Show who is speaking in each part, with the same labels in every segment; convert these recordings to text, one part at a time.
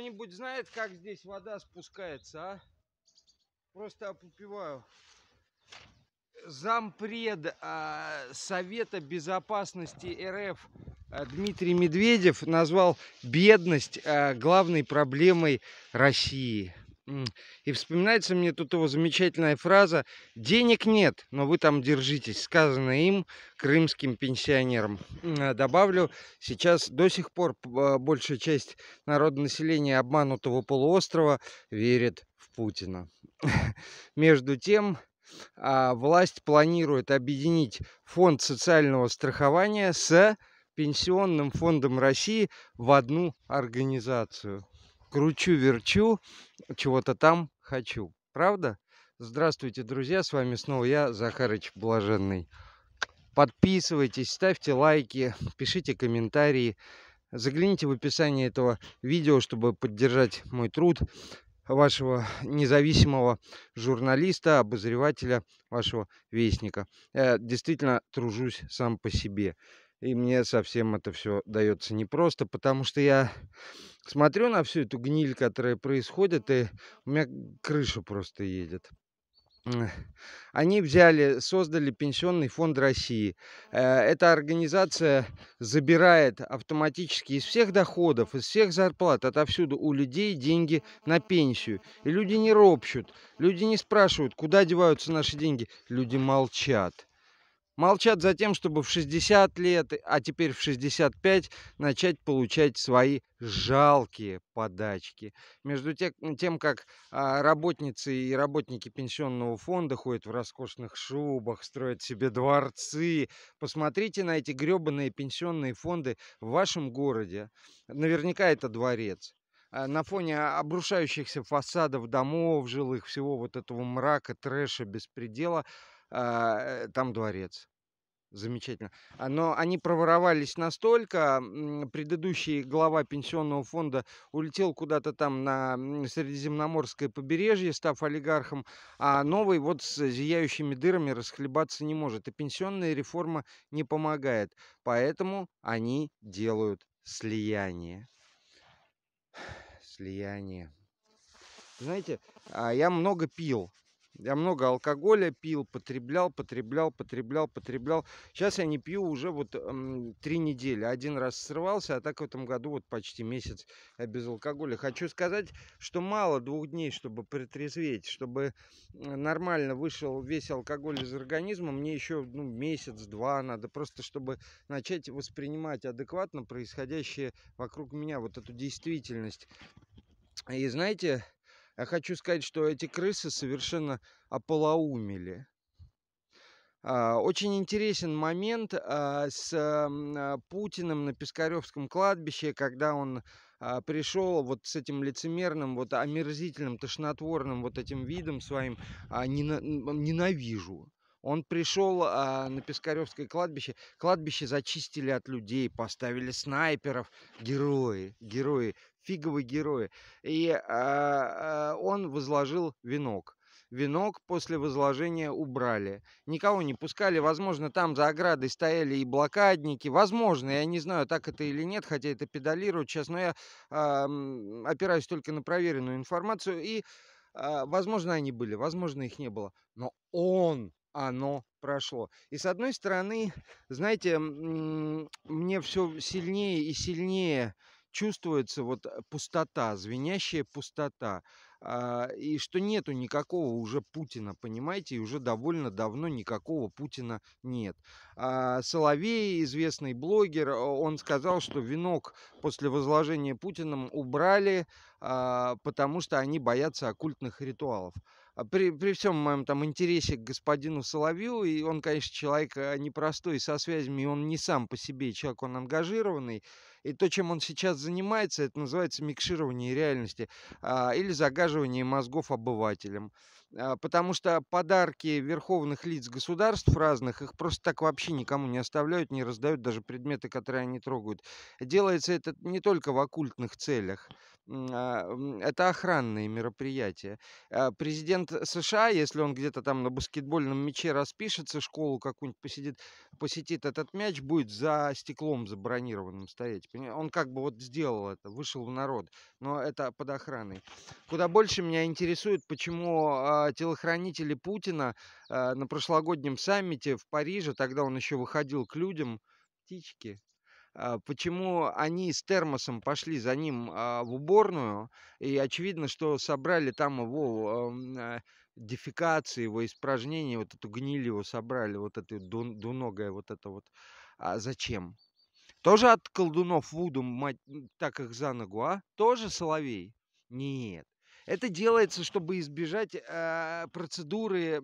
Speaker 1: Кто-нибудь знает, как здесь вода спускается, а? Просто опупеваю. Зампред а, Совета Безопасности РФ а, Дмитрий Медведев назвал бедность а, главной проблемой России. И вспоминается мне тут его замечательная фраза «Денег нет, но вы там держитесь», Сказано им, крымским пенсионерам. А добавлю, сейчас до сих пор а, большая часть народонаселения обманутого полуострова верит в Путина. Между тем, а, власть планирует объединить фонд социального страхования с Пенсионным фондом России в одну организацию кручу-верчу, чего-то там хочу. Правда? Здравствуйте, друзья, с вами снова я, Захарыч Блаженный. Подписывайтесь, ставьте лайки, пишите комментарии. Загляните в описание этого видео, чтобы поддержать мой труд вашего независимого журналиста, обозревателя, вашего вестника. Я э, действительно тружусь сам по себе. И мне совсем это все дается непросто, потому что я смотрю на всю эту гниль, которая происходит, и у меня крыша просто едет. Они взяли, создали Пенсионный фонд России. Э, эта организация забирает автоматически из всех доходов, из всех зарплат, отовсюду у людей деньги на пенсию. И люди не ропщут, люди не спрашивают, куда деваются наши деньги. Люди молчат. Молчат за тем, чтобы в 60 лет, а теперь в 65, начать получать свои жалкие подачки. Между тем, как а, работницы и работники пенсионного фонда ходят в роскошных шубах, строят себе дворцы. Посмотрите на эти гребаные пенсионные фонды в вашем городе. Наверняка это дворец а на фоне обрушающихся фасадов домов жилых, всего вот этого мрака, трэша, беспредела, а, э, там дворец. Замечательно. А, но они проворовались настолько, предыдущий глава пенсионного фонда улетел куда-то там на Средиземноморское побережье, став олигархом, а новый вот с зияющими дырами расхлебаться не может. И пенсионная реформа не помогает. Поэтому они делают слияние. Слияние. Знаете, а, я много пил я много алкоголя пил, потреблял, потреблял, потреблял, потреблял. Сейчас я не пью уже вот три недели. Один раз срывался, а так в этом году вот почти месяц я без алкоголя. Хочу сказать, что мало двух дней, чтобы притрезветь, чтобы э, нормально вышел весь алкоголь из организма. Мне еще ну, месяц-два надо, просто чтобы начать воспринимать адекватно происходящее вокруг меня, вот эту действительность. И знаете, я а хочу сказать, что эти крысы совершенно ополоумели. А, очень интересен момент а, с Путиным на Пискаревском кладбище, когда он пришел вот с этим лицемерным, вот омерзительным, тошнотворным вот этим видом своим «ненавижу». Он пришел на Пискаревское кладбище. Кладбище зачистили от людей, поставили снайперов. Герои, герои фиговые герои. И а, а, он возложил венок. Венок после возложения убрали. Никого не пускали. Возможно, там за оградой стояли и блокадники. Возможно, я не знаю, так это или нет, хотя это педалируют сейчас, но я э, опираюсь только на проверенную информацию. И, э, возможно, они были, возможно, их не было. Но он оно прошло. И с одной стороны, знаете, мне все сильнее и сильнее э, чувствуется вот э, пустота, звенящая пустота, а, и что нету никакого уже Путина, понимаете, и уже довольно давно никакого Путина нет. А, Соловей, известный блогер, э, он сказал, что венок после возложения Путиным убрали, а, потому что они боятся оккультных ритуалов. А при, при всем моем там интересе к господину Соловью, и он, конечно, человек э, непростой со связями, и он не сам по себе человек, он ангажированный, и то, чем он сейчас занимается, это называется микширование реальности а, или загаживание мозгов обывателям. А, потому что подарки верховных лиц государств разных, их просто так вообще никому не оставляют, не раздают даже предметы, которые они трогают. Делается это не только в оккультных целях, а, это охранные мероприятия. А, президент США, если он где-то там на баскетбольном мяче распишется, школу какую-нибудь посетит, посетит этот мяч, будет за стеклом забронированным стоять. Он как бы вот сделал это, вышел в народ, но это под охраной. Куда больше меня интересует, почему а, телохранители Путина а, на прошлогоднем саммите в Париже, тогда он еще выходил к людям, птички, а, почему они с термосом пошли за ним в уборную, и очевидно, что собрали там его дефекации, его испражнения, вот эту гниль его собрали, вот это дун, дуногое, вот это вот. А зачем? Тоже от колдунов Вуду, мать, так их за ногу, а? Тоже соловей? Нет. Это делается, чтобы избежать э, процедуры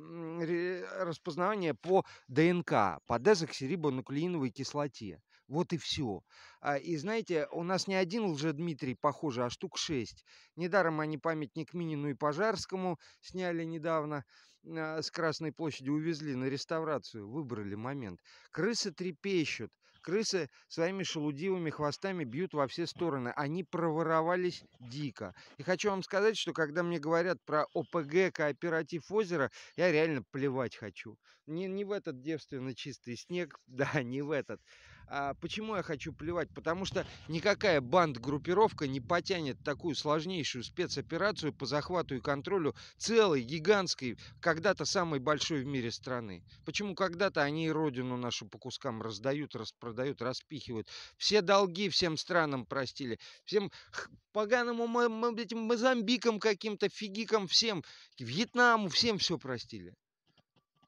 Speaker 1: распознавания по ДНК, по дезоксирибонуклеиновой кислоте. Вот и все. А, и знаете, у нас не один Лжедмитрий, похоже, а штук шесть. Недаром они памятник Минину и Пожарскому сняли недавно а, с Красной площади, увезли на реставрацию, выбрали момент. Крысы трепещут, Крысы своими шелудивыми хвостами бьют во все стороны. Они проворовались дико. И хочу вам сказать, что когда мне говорят про ОПГ, кооператив озера, я реально плевать хочу. Не, не в этот девственно чистый снег, да, не в этот. А, почему я хочу плевать? Потому что никакая банд-группировка не потянет такую сложнейшую спецоперацию по захвату и контролю целой, гигантской, когда-то самой большой в мире страны. Почему когда-то они и родину нашу по кускам раздают, распродают, распихивают. Все долги всем странам простили. Всем поганому этим Мозамбикам каким-то, фигикам всем, Вьетнаму всем все простили.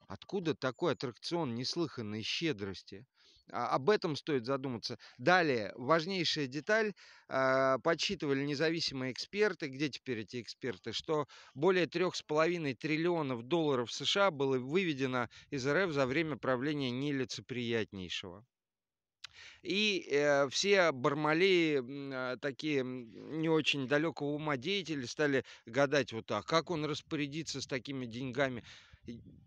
Speaker 1: Откуда такой аттракцион неслыханной щедрости? А, об этом стоит задуматься. Далее, важнейшая деталь, а, подсчитывали независимые эксперты, где теперь эти эксперты, что более 3,5 триллионов долларов США было выведено из РФ за время правления нелицеприятнейшего. И э, все бармалеи, э, такие не очень далекого ума деятели, стали гадать вот так, как он распорядится с такими деньгами.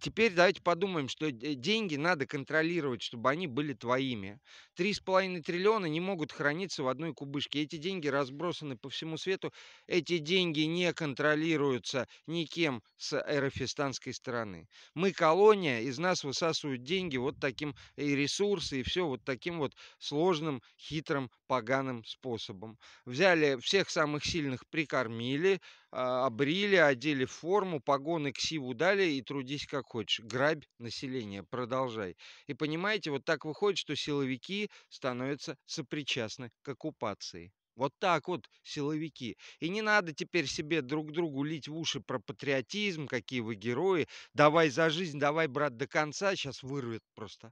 Speaker 1: Теперь давайте подумаем, что деньги надо контролировать, чтобы они были твоими. Три с половиной триллиона не могут храниться в одной кубышке. Эти деньги разбросаны по всему свету. Эти деньги не контролируются никем с аэрофистанской стороны. Мы колония, из нас высасывают деньги вот таким и ресурсы, и все вот таким вот сложным, хитрым, поганым способом. Взяли всех самых сильных, прикормили, а, обрили, одели форму, погоны к ксиву дали и трудись как хочешь. Грабь население, продолжай. И понимаете, вот так выходит, что силовики становятся сопричастны к оккупации. Вот так вот, силовики. И не надо теперь себе друг другу лить в уши про патриотизм, какие вы герои. Давай за жизнь, давай, брат, до конца. Сейчас вырвет просто.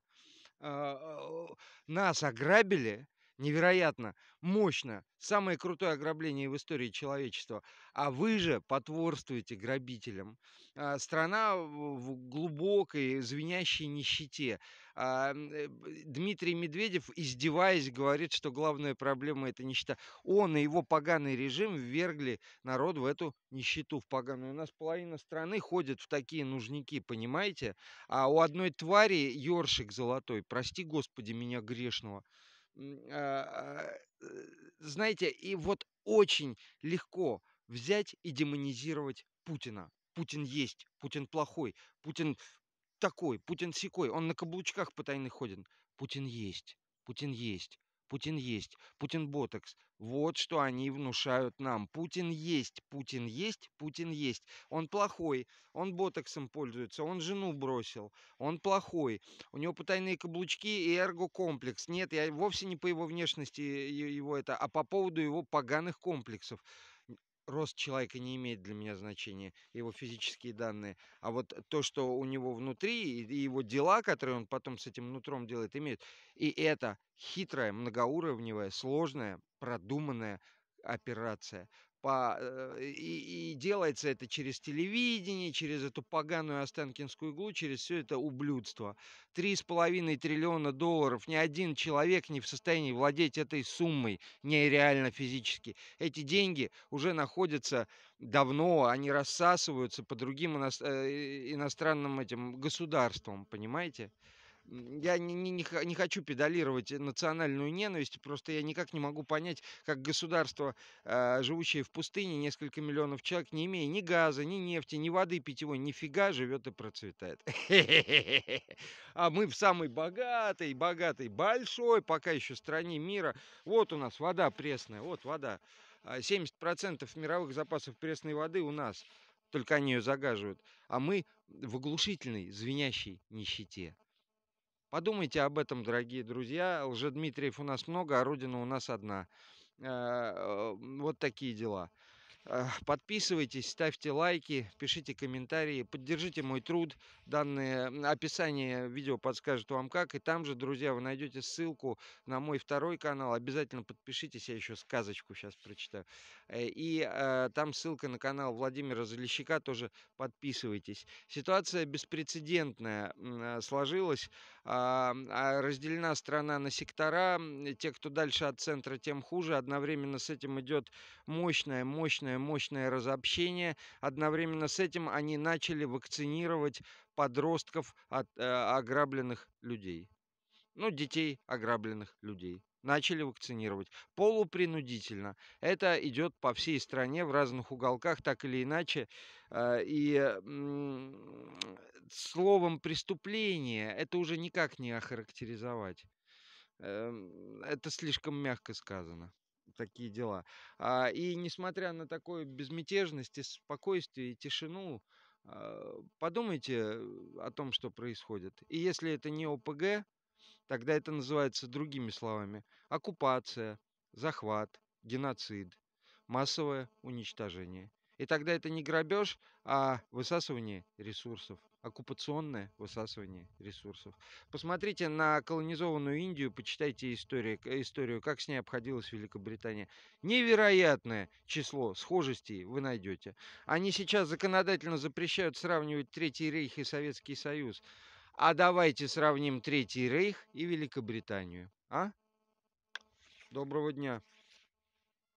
Speaker 1: А, а, нас ограбили, Невероятно, мощно, самое крутое ограбление в истории человечества. А вы же потворствуете грабителям. А, страна в глубокой, звенящей нищете. А, э, Дмитрий Медведев, издеваясь, говорит, что главная проблема – это нищета. Он и его поганый режим ввергли народ в эту нищету, в поганую. У нас половина страны ходит в такие нужники, понимаете? А у одной твари ёршик золотой, прости, Господи, меня грешного – а, а, знаете, и вот очень легко взять и демонизировать Путина. Путин есть, Путин плохой, Путин такой, Путин секой, он на каблучках потайных ходит. Путин есть, Путин есть. Путин есть, Путин ботокс. Вот что они внушают нам. Путин есть, Путин есть, Путин есть. Он плохой, он ботоксом пользуется, он жену бросил, он плохой. У него потайные каблучки и эргокомплекс. Нет, я вовсе не по его внешности э, его это, а по поводу его поганых комплексов рост человека не имеет для меня значения, его физические данные. А вот то, что у него внутри, и его дела, которые он потом с этим нутром делает, имеют. И это хитрая, многоуровневая, сложная, продуманная операция, по, э, и, и делается это через телевидение, через эту поганую Останкинскую иглу, через все это ублюдство. Три с половиной триллиона долларов. Ни один человек не в состоянии владеть этой суммой нереально физически. Эти деньги уже находятся давно, они рассасываются по другим э, иностранным этим государствам, понимаете? я не, не, не хочу педалировать национальную ненависть, просто я никак не могу понять, как государство, э, живущее в пустыне, несколько миллионов человек, не имея ни газа, ни нефти, ни воды питьевой, нифига живет и процветает. А мы в самой богатой, богатой, большой пока еще стране мира. Вот у нас вода пресная, вот вода. 70% а мировых запасов пресной воды у нас, только они ее загаживают. А мы в оглушительной, звенящей нищете. Подумайте об этом, дорогие друзья. Лжедмитриев у нас много, а Родина у нас одна. Э, вот такие дела. Э, подписывайтесь, ставьте лайки, пишите комментарии, поддержите мой труд. Данное описание видео подскажет вам как. И там же, друзья, вы найдете ссылку на мой второй канал. Обязательно подпишитесь, я еще сказочку сейчас прочитаю. Э, и э, там ссылка на канал Владимира Залещика, тоже подписывайтесь. Ситуация беспрецедентная сложилась. А, а разделена страна на сектора, те, кто дальше от центра, тем хуже, одновременно с этим идет мощное, мощное, мощное разобщение, одновременно с этим они начали вакцинировать подростков от э, ограбленных людей, ну, детей ограбленных людей начали вакцинировать. Полупринудительно. Это идет по всей стране, в разных уголках, так или иначе. Э, и словом преступление это уже никак не охарактеризовать. Эм, это слишком мягко сказано. Такие дела. А, и несмотря на такую безмятежность и спокойствие и тишину, э, подумайте э, о том, что происходит. И если это не ОПГ, Тогда это называется другими словами оккупация, захват, геноцид, массовое уничтожение. И тогда это не грабеж, а высасывание ресурсов, оккупационное высасывание ресурсов. Посмотрите на колонизованную Индию, почитайте историю, историю, как с ней обходилась Великобритания. Невероятное число схожестей вы найдете. Они сейчас законодательно запрещают сравнивать Третий рейх и Советский Союз. А давайте сравним Третий Рейх и Великобританию. А? Доброго дня.